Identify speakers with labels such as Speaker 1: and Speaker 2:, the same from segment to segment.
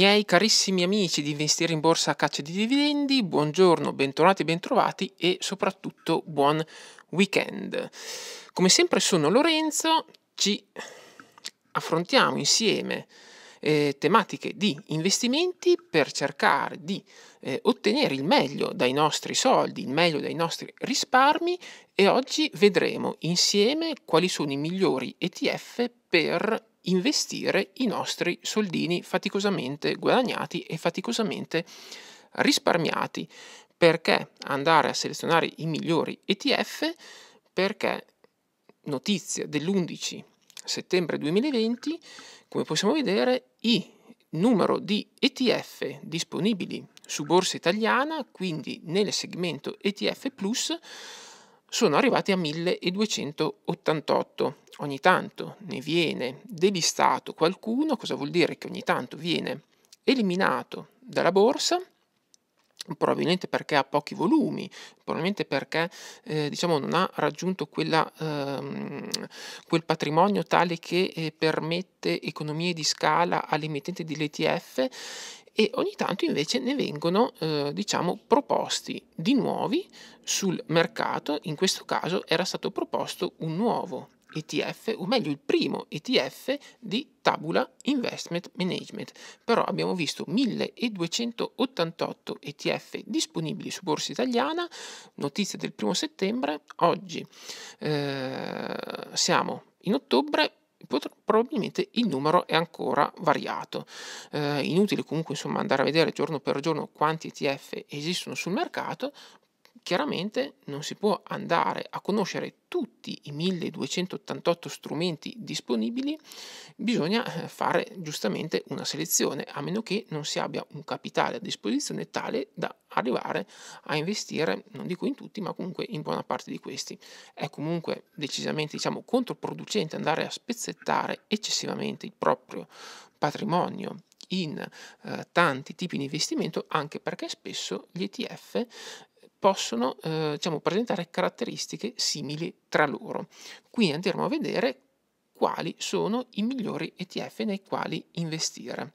Speaker 1: Miei carissimi amici di Investire in Borsa a Caccia di Dividendi, buongiorno, bentornati bentrovati e soprattutto buon weekend. Come sempre sono Lorenzo, ci affrontiamo insieme eh, tematiche di investimenti per cercare di eh, ottenere il meglio dai nostri soldi, il meglio dai nostri risparmi e oggi vedremo insieme quali sono i migliori ETF per investire i nostri soldini faticosamente guadagnati e faticosamente risparmiati. Perché andare a selezionare i migliori ETF? Perché notizia dell'11 settembre 2020, come possiamo vedere, il numero di ETF disponibili su borsa italiana, quindi nel segmento ETF Plus, sono arrivati a 1288. Ogni tanto ne viene delistato qualcuno, cosa vuol dire che ogni tanto viene eliminato dalla borsa, probabilmente perché ha pochi volumi, probabilmente perché eh, diciamo, non ha raggiunto quella, ehm, quel patrimonio tale che eh, permette economie di scala all'emittente dell'ETF e ogni tanto invece ne vengono eh, diciamo proposti di nuovi sul mercato, in questo caso era stato proposto un nuovo ETF, o meglio il primo ETF di Tabula Investment Management, però abbiamo visto 1288 ETF disponibili su Borsa Italiana, notizia del primo settembre, oggi eh, siamo in ottobre probabilmente il numero è ancora variato. Eh, inutile comunque insomma, andare a vedere giorno per giorno quanti ETF esistono sul mercato, Chiaramente non si può andare a conoscere tutti i 1288 strumenti disponibili, bisogna eh, fare giustamente una selezione, a meno che non si abbia un capitale a disposizione tale da arrivare a investire, non dico in tutti, ma comunque in buona parte di questi. È comunque decisamente diciamo, controproducente andare a spezzettare eccessivamente il proprio patrimonio in eh, tanti tipi di investimento anche perché spesso gli ETF possono eh, diciamo, presentare caratteristiche simili tra loro. Quindi andremo a vedere quali sono i migliori ETF nei quali investire.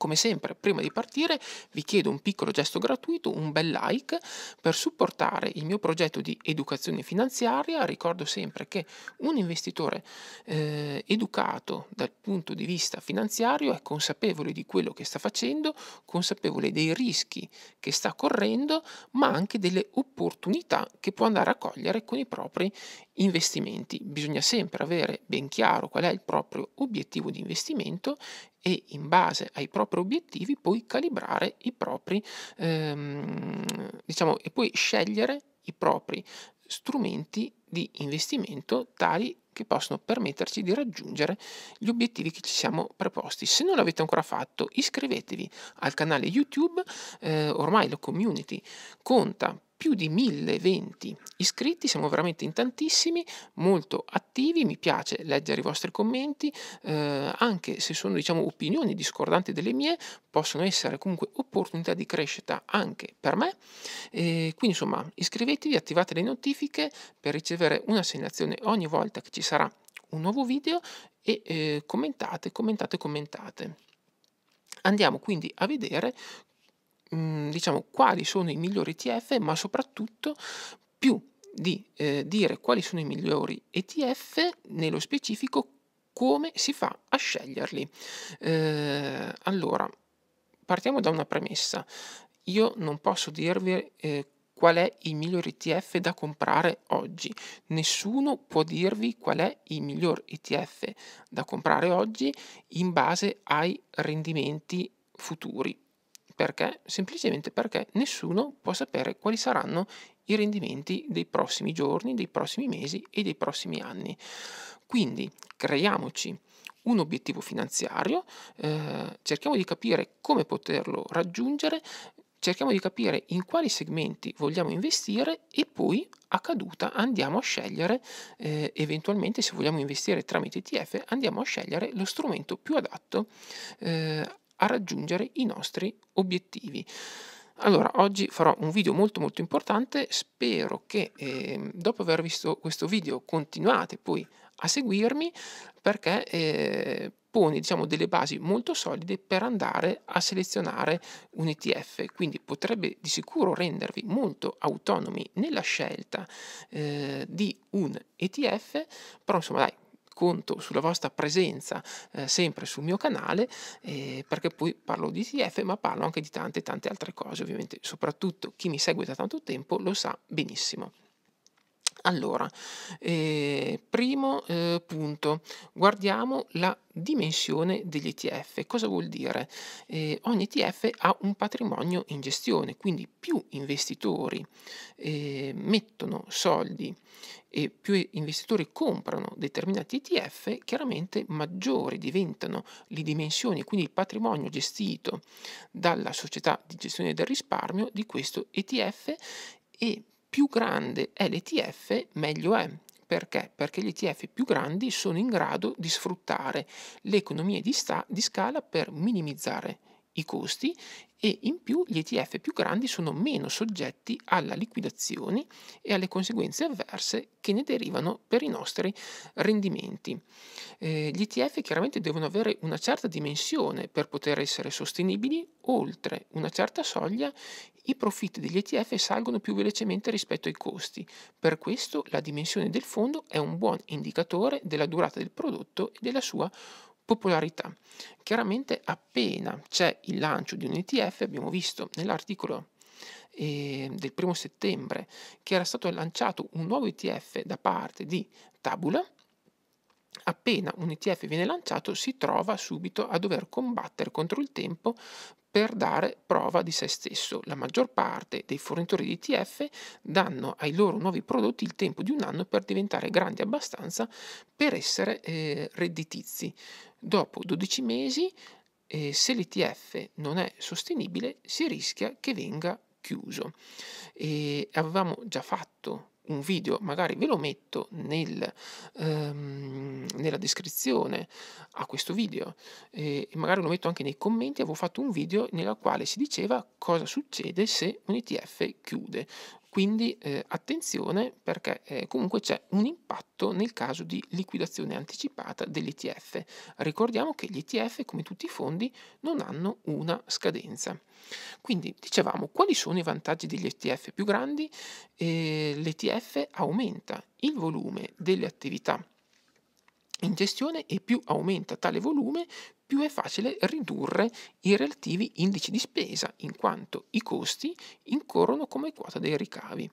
Speaker 1: Come sempre, prima di partire, vi chiedo un piccolo gesto gratuito, un bel like, per supportare il mio progetto di educazione finanziaria. Ricordo sempre che un investitore eh, educato dal punto di vista finanziario è consapevole di quello che sta facendo, consapevole dei rischi che sta correndo, ma anche delle opportunità che può andare a cogliere con i propri investimenti. Bisogna sempre avere ben chiaro qual è il proprio obiettivo di investimento e in base ai propri obiettivi poi calibrare i propri, ehm, diciamo, e poi scegliere i propri strumenti di investimento tali che possono permetterci di raggiungere gli obiettivi che ci siamo preposti. Se non l'avete ancora fatto, iscrivetevi al canale YouTube, eh, ormai la community conta più di 1020 iscritti, siamo veramente in tantissimi, molto attivi, mi piace leggere i vostri commenti, eh, anche se sono diciamo opinioni discordanti delle mie, possono essere comunque opportunità di crescita anche per me. E quindi insomma iscrivetevi, attivate le notifiche per ricevere un'assegnazione ogni volta che ci sarà un nuovo video e eh, commentate, commentate, commentate. Andiamo quindi a vedere Mm, diciamo quali sono i migliori ETF, ma soprattutto più di eh, dire quali sono i migliori ETF, nello specifico come si fa a sceglierli. Eh, allora, partiamo da una premessa. Io non posso dirvi eh, qual è il miglior ETF da comprare oggi. Nessuno può dirvi qual è il miglior ETF da comprare oggi in base ai rendimenti futuri perché? Semplicemente perché nessuno può sapere quali saranno i rendimenti dei prossimi giorni, dei prossimi mesi e dei prossimi anni. Quindi creiamoci un obiettivo finanziario, eh, cerchiamo di capire come poterlo raggiungere, cerchiamo di capire in quali segmenti vogliamo investire e poi a caduta andiamo a scegliere, eh, eventualmente se vogliamo investire tramite ETF, andiamo a scegliere lo strumento più adatto eh, a raggiungere i nostri obiettivi. Allora, oggi farò un video molto molto importante, spero che eh, dopo aver visto questo video continuate poi a seguirmi perché eh, pone diciamo, delle basi molto solide per andare a selezionare un ETF, quindi potrebbe di sicuro rendervi molto autonomi nella scelta eh, di un ETF, però insomma dai, conto sulla vostra presenza eh, sempre sul mio canale eh, perché poi parlo di ETF ma parlo anche di tante tante altre cose ovviamente soprattutto chi mi segue da tanto tempo lo sa benissimo. Allora, eh, primo eh, punto, guardiamo la dimensione degli ETF. Cosa vuol dire? Eh, ogni ETF ha un patrimonio in gestione, quindi più investitori eh, mettono soldi e più investitori comprano determinati ETF, chiaramente maggiori diventano le dimensioni, quindi il patrimonio gestito dalla società di gestione del risparmio di questo ETF e più grande è l'ETF, meglio è. Perché? Perché gli ETF più grandi sono in grado di sfruttare le economie di, sta- di scala per minimizzare i costi e in più gli ETF più grandi sono meno soggetti alla liquidazione e alle conseguenze avverse che ne derivano per i nostri rendimenti. Eh, gli ETF chiaramente devono avere una certa dimensione per poter essere sostenibili, oltre una certa soglia i profitti degli ETF salgono più velocemente rispetto ai costi, per questo la dimensione del fondo è un buon indicatore della durata del prodotto e della sua popolarità. Chiaramente appena c'è il lancio di un ETF, abbiamo visto nell'articolo eh, del primo settembre che era stato lanciato un nuovo ETF da parte di Tabula, appena un ETF viene lanciato si trova subito a dover combattere contro il tempo per dare prova di se stesso. La maggior parte dei fornitori di ETF danno ai loro nuovi prodotti il tempo di un anno per diventare grandi abbastanza per essere eh, redditizi. Dopo 12 mesi, eh, se l'ETF non è sostenibile, si rischia che venga chiuso. E avevamo già fatto un video, magari ve lo metto nel, ehm, nella descrizione a questo video e magari lo metto anche nei commenti, avevo fatto un video nella quale si diceva cosa succede se un ETF chiude quindi eh, attenzione perché eh, comunque c'è un impatto nel caso di liquidazione anticipata dell'ETF. Ricordiamo che gli ETF, come tutti i fondi, non hanno una scadenza. Quindi dicevamo quali sono i vantaggi degli ETF più grandi? Eh, L'ETF aumenta il volume delle attività in gestione e più aumenta tale volume, più è facile ridurre i relativi indici di spesa, in quanto i costi incorrono come quota dei ricavi.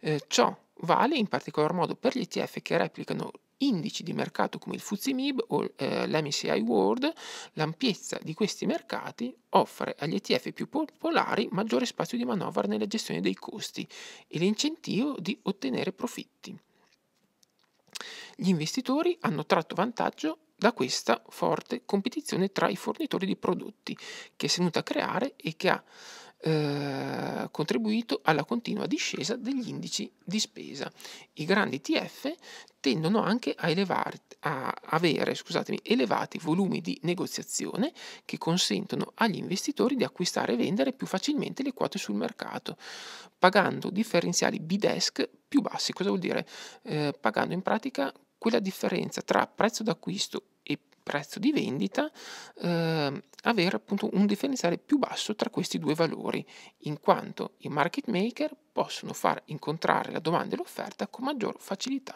Speaker 1: Eh, ciò vale in particolar modo per gli ETF che replicano indici di mercato come il FTSE MIB o eh, l'MCI World, l'ampiezza di questi mercati offre agli ETF più popolari maggiore spazio di manovra nella gestione dei costi e l'incentivo di ottenere profitti. Gli investitori hanno tratto vantaggio da questa forte competizione tra i fornitori di prodotti che si è venuta a creare e che ha eh, contribuito alla continua discesa degli indici di spesa. I grandi TF tendono anche a, elevare, a avere elevati volumi di negoziazione che consentono agli investitori di acquistare e vendere più facilmente le quote sul mercato, pagando differenziali bidesk più bassi. Cosa vuol dire? Eh, pagando in pratica quella differenza tra prezzo d'acquisto e prezzo di vendita, eh, avere appunto un differenziale più basso tra questi due valori, in quanto i market maker possono far incontrare la domanda e l'offerta con maggior facilità.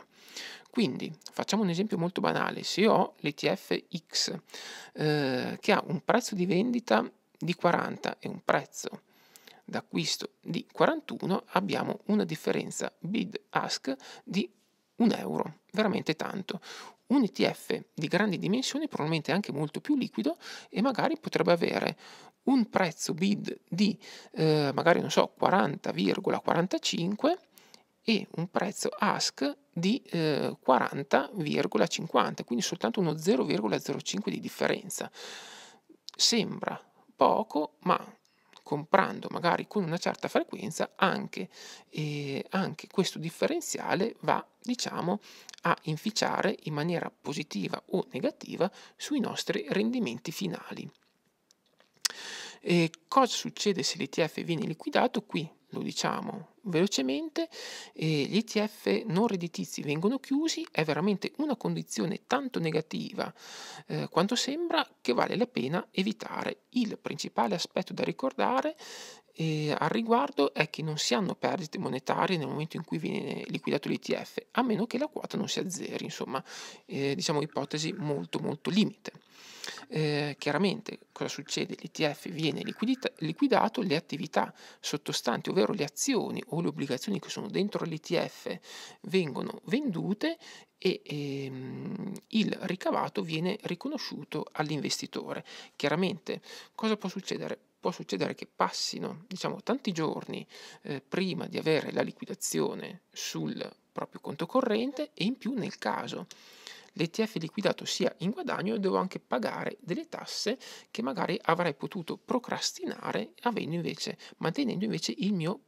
Speaker 1: Quindi facciamo un esempio molto banale, se ho l'ETF X eh, che ha un prezzo di vendita di 40 e un prezzo d'acquisto di 41 abbiamo una differenza bid-ask di 1 euro, veramente tanto. Un ETF di grandi dimensioni, probabilmente anche molto più liquido e magari potrebbe avere un prezzo bid di eh, magari non so 40,45 e un prezzo ask di eh, 40,50, quindi soltanto uno 0,05 di differenza. Sembra poco, ma comprando magari con una certa frequenza, anche, eh, anche questo differenziale va diciamo a inficiare in maniera positiva o negativa sui nostri rendimenti finali. E cosa succede se l'ETF viene liquidato? Qui lo diciamo velocemente e gli ETF non redditizi vengono chiusi, è veramente una condizione tanto negativa eh, quanto sembra che vale la pena evitare. Il principale aspetto da ricordare eh, al riguardo è che non si hanno perdite monetarie nel momento in cui viene liquidato l'ETF, a meno che la quota non sia zero, insomma, eh, diciamo ipotesi molto molto limite. Eh, chiaramente cosa succede? L'ETF viene liquidita- liquidato, le attività sottostanti, ovvero le azioni o le obbligazioni che sono dentro l'ETF vengono vendute e ehm, il ricavato viene riconosciuto all'investitore. Chiaramente cosa può succedere? Può succedere che passino diciamo, tanti giorni eh, prima di avere la liquidazione sul proprio conto corrente e in più nel caso l'ETF liquidato sia in guadagno e devo anche pagare delle tasse che magari avrei potuto procrastinare invece, mantenendo invece il mio,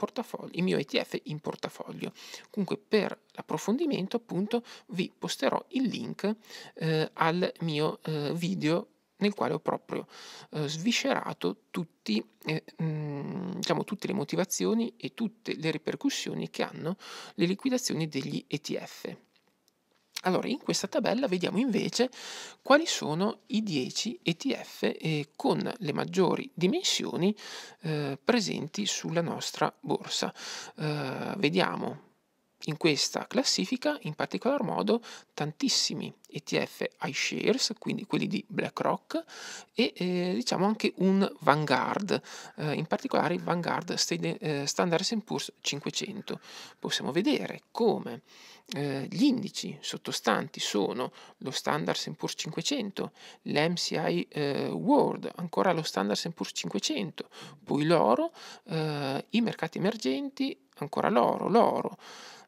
Speaker 1: il mio ETF in portafoglio. Comunque per l'approfondimento appunto vi posterò il link eh, al mio eh, video nel quale ho proprio eh, sviscerato tutti, eh, mh, mm, diciamo, tutte le motivazioni e tutte le ripercussioni che hanno le liquidazioni degli ETF. Allora, in questa tabella vediamo invece quali sono i 10 ETF eh, con le maggiori dimensioni eh, presenti sulla nostra borsa. Eh, vediamo in questa classifica in particolar modo tantissimi ETF iShares, quindi quelli di BlackRock, e eh, diciamo anche un Vanguard, eh, in particolare il Vanguard eh, Standard Poor's 500. Possiamo vedere come eh, gli indici sottostanti sono lo Standard Poor's 500, l'MCI eh, World, ancora lo Standard Poor's 500, poi l'oro, eh, i mercati emergenti, ancora l'oro, l'oro,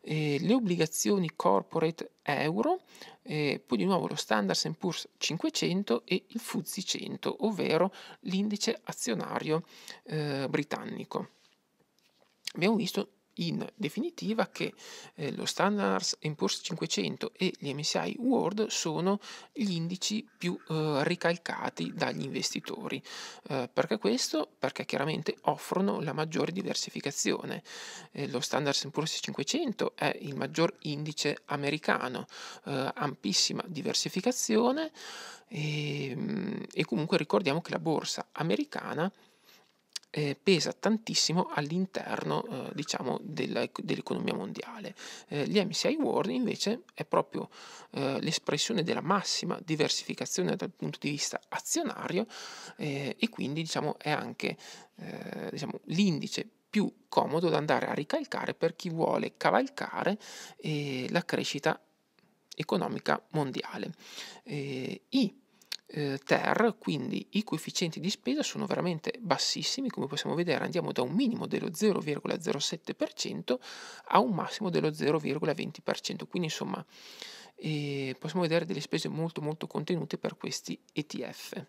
Speaker 1: le obbligazioni corporate euro, eh, poi di nuovo lo Standard Poor's 500 e il FTSE 100, ovvero l'indice azionario eh, britannico. Abbiamo visto in definitiva che eh, lo Standard Poor's 500 e gli MSI World sono gli indici più eh, ricalcati dagli investitori. Eh, perché questo? Perché chiaramente offrono la maggiore diversificazione. Eh, lo Standard Poor's 500 è il maggior indice americano, eh, ampissima diversificazione e, ehm, e comunque ricordiamo che la borsa americana eh, pesa tantissimo all'interno eh, diciamo della, dell'economia mondiale. Eh, gli MCI World invece è proprio eh, l'espressione della massima diversificazione dal punto di vista azionario eh, e quindi diciamo è anche eh, diciamo, l'indice più comodo da andare a ricalcare per chi vuole cavalcare la crescita economica mondiale. I eh, ter, quindi i coefficienti di spesa sono veramente bassissimi, come possiamo vedere andiamo da un minimo dello 0,07% a un massimo dello 0,20%, quindi insomma eh, possiamo vedere delle spese molto molto contenute per questi ETF.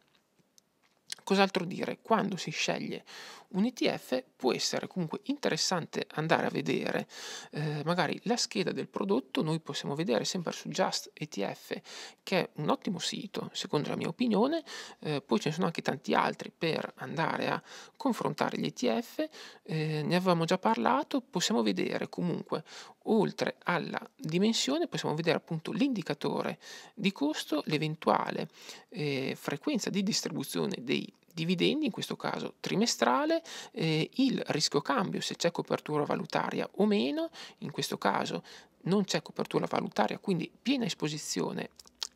Speaker 1: Cos'altro dire? Quando si sceglie un ETF può essere comunque interessante andare a vedere eh, magari la scheda del prodotto, noi possiamo vedere sempre su Just ETF che è un ottimo sito secondo la mia opinione, eh, poi ce ne sono anche tanti altri per andare a confrontare gli ETF, eh, ne avevamo già parlato, possiamo vedere comunque oltre alla dimensione possiamo vedere appunto l'indicatore di costo, l'eventuale eh, frequenza di distribuzione dei dividendi, in questo caso trimestrale, eh, il rischio cambio, se c'è copertura valutaria o meno, in questo caso non c'è copertura valutaria, quindi piena esposizione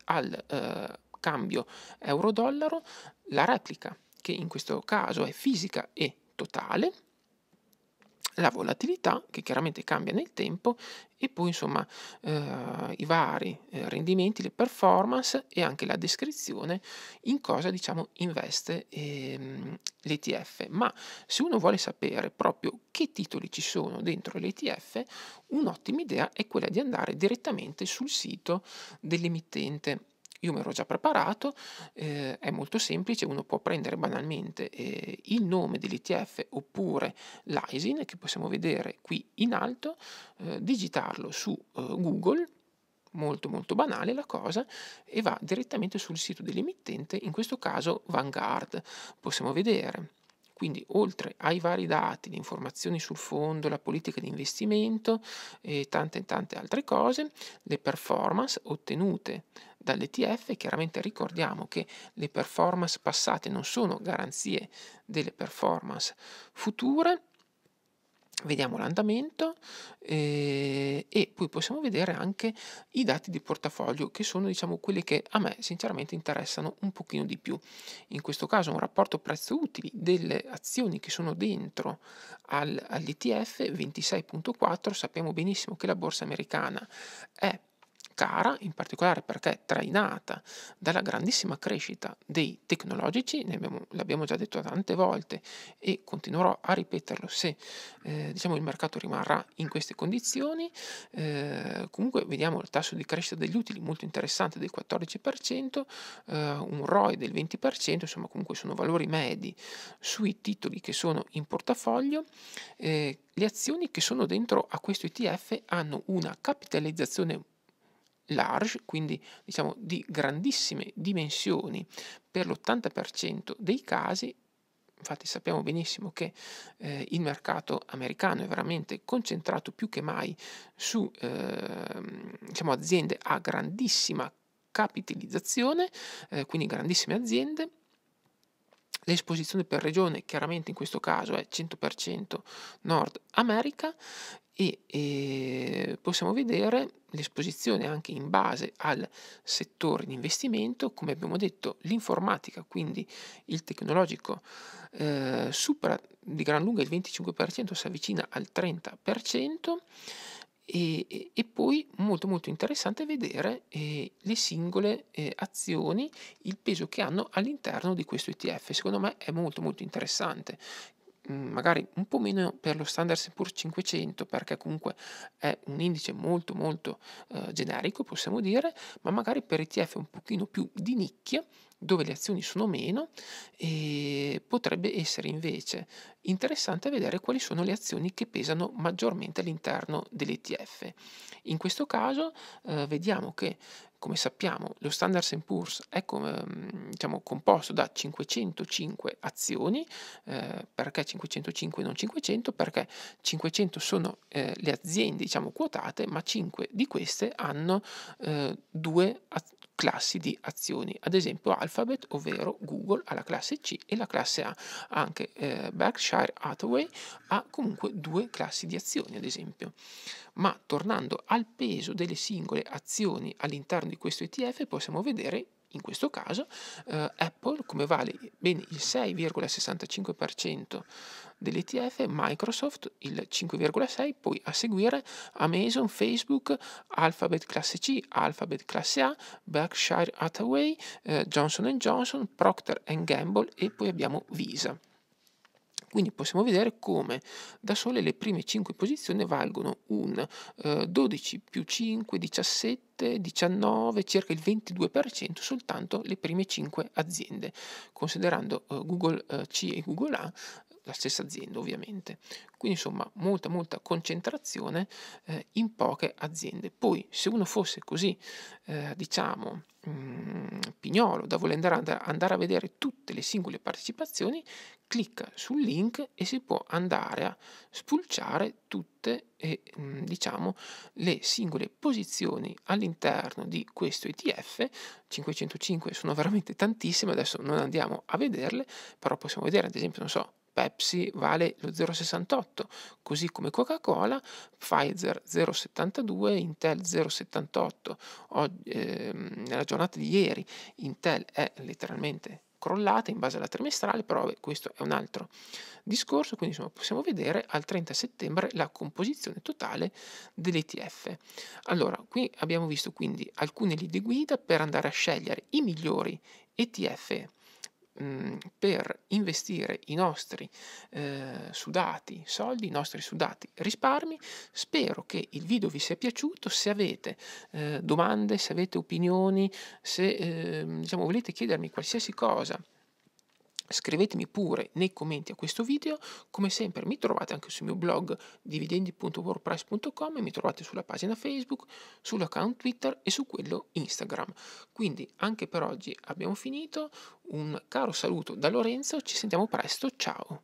Speaker 1: al eh, cambio euro-dollaro, la replica, che in questo caso è fisica e totale, la volatilità che chiaramente cambia nel tempo e poi insomma eh, i vari eh, rendimenti, le performance e anche la descrizione in cosa diciamo investe ehm, l'ETF. Ma se uno vuole sapere proprio che titoli ci sono dentro l'ETF, un'ottima idea è quella di andare direttamente sul sito dell'emittente io mi ero già preparato, eh, è molto semplice, uno può prendere banalmente eh, il nome dell'ETF oppure l'ISIN che possiamo vedere qui in alto, eh, digitarlo su eh, Google molto molto banale la cosa e va direttamente sul sito dell'emittente, in questo caso Vanguard. Possiamo vedere quindi oltre ai vari dati, le informazioni sul fondo, la politica di investimento e tante tante altre cose, le performance ottenute dall'ETF, chiaramente ricordiamo che le performance passate non sono garanzie delle performance future, vediamo l'andamento eh, e poi possiamo vedere anche i dati di portafoglio che sono diciamo quelli che a me sinceramente interessano un pochino di più in questo caso un rapporto prezzo utili delle azioni che sono dentro al, all'ETF 26.4 sappiamo benissimo che la borsa americana è cara, in particolare perché è trainata dalla grandissima crescita dei tecnologici, ne abbiamo, l'abbiamo già detto tante volte e continuerò a ripeterlo se eh, diciamo il mercato rimarrà in queste condizioni. Eh, comunque vediamo il tasso di crescita degli utili molto interessante del 14%, eh, un ROI del 20%, insomma comunque sono valori medi sui titoli che sono in portafoglio. Eh, le azioni che sono dentro a questo ETF hanno una capitalizzazione large, quindi diciamo di grandissime dimensioni per l'80% dei casi infatti sappiamo benissimo che eh, il mercato americano è veramente concentrato più che mai su eh, diciamo, aziende a grandissima capitalizzazione, eh, quindi grandissime aziende. L'esposizione per regione chiaramente in questo caso è 100% Nord America e, e possiamo vedere l'esposizione anche in base al settore di investimento, come abbiamo detto l'informatica, quindi il tecnologico, eh, supera di gran lunga il 25%, si avvicina al 30%. E, e, poi molto molto interessante vedere eh, le singole eh, azioni, il peso che hanno all'interno di questo ETF. Secondo me è molto molto interessante Mm, magari un po' meno per lo standard seppur 500 perché comunque è un indice molto molto eh, generico possiamo dire ma magari per ETF un pochino più di nicchia dove le azioni sono meno e potrebbe essere invece interessante vedere quali sono le azioni che pesano maggiormente all'interno dell'ETF in questo caso eh, vediamo che come sappiamo, lo Standard Poor's è mm, diciamo, composto da 505 azioni, eh, perché 505 e non 500? Perché 500 sono eh, le aziende diciamo, quotate, ma 5 di queste hanno eh, due azioni classi di azioni, ad esempio Alphabet, ovvero Google ha la classe C e la classe A, anche eh, Berkshire Hathaway ha comunque due classi di azioni, ad esempio ma tornando al peso delle singole azioni all'interno di questo ETF possiamo vedere in questo caso eh, Apple come vale bene il 6,65% dell'ETF, Microsoft il 5,6%, poi a seguire Amazon, Facebook, Alphabet classe C, Alphabet classe A, Berkshire Hathaway, eh, Johnson Johnson, Procter Gamble e poi abbiamo Visa. Quindi possiamo vedere come da sole le prime 5 posizioni valgono un eh, 12 più 5, 17, 19, circa il 22% soltanto le prime 5 aziende, considerando eh, Google eh, C e Google A la stessa azienda ovviamente. Quindi insomma molta molta concentrazione eh, in poche aziende. Poi se uno fosse così eh, diciamo mm, pignolo da voler andare a vedere tutte le singole partecipazioni, clicca sul link e si può andare a spulciare tutte e, mm, diciamo, le singole posizioni all'interno di questo ETF. 505 sono veramente tantissime, adesso non andiamo a vederle, però possiamo vedere ad esempio, non so, Pepsi vale lo 0,68, così come Coca-Cola, Pfizer 0,72, Intel 0,78. Oggi, eh, nella giornata di ieri Intel è letteralmente crollata in base alla trimestrale, però beh, questo è un altro discorso, quindi insomma, possiamo vedere al 30 settembre la composizione totale dell'ETF. Allora, qui abbiamo visto quindi alcune linee guida per andare a scegliere i migliori ETF Mm, per investire i nostri eh, sudati soldi, i nostri sudati risparmi. Spero che il video vi sia piaciuto. Se avete eh, domande, se avete opinioni, se eh, diciamo, volete chiedermi qualsiasi cosa Scrivetemi pure nei commenti a questo video, come sempre mi trovate anche sul mio blog dividendi.wordpress.com mi trovate sulla pagina Facebook, sull'account Twitter e su quello Instagram. Quindi anche per oggi abbiamo finito, un caro saluto da Lorenzo, ci sentiamo presto, ciao!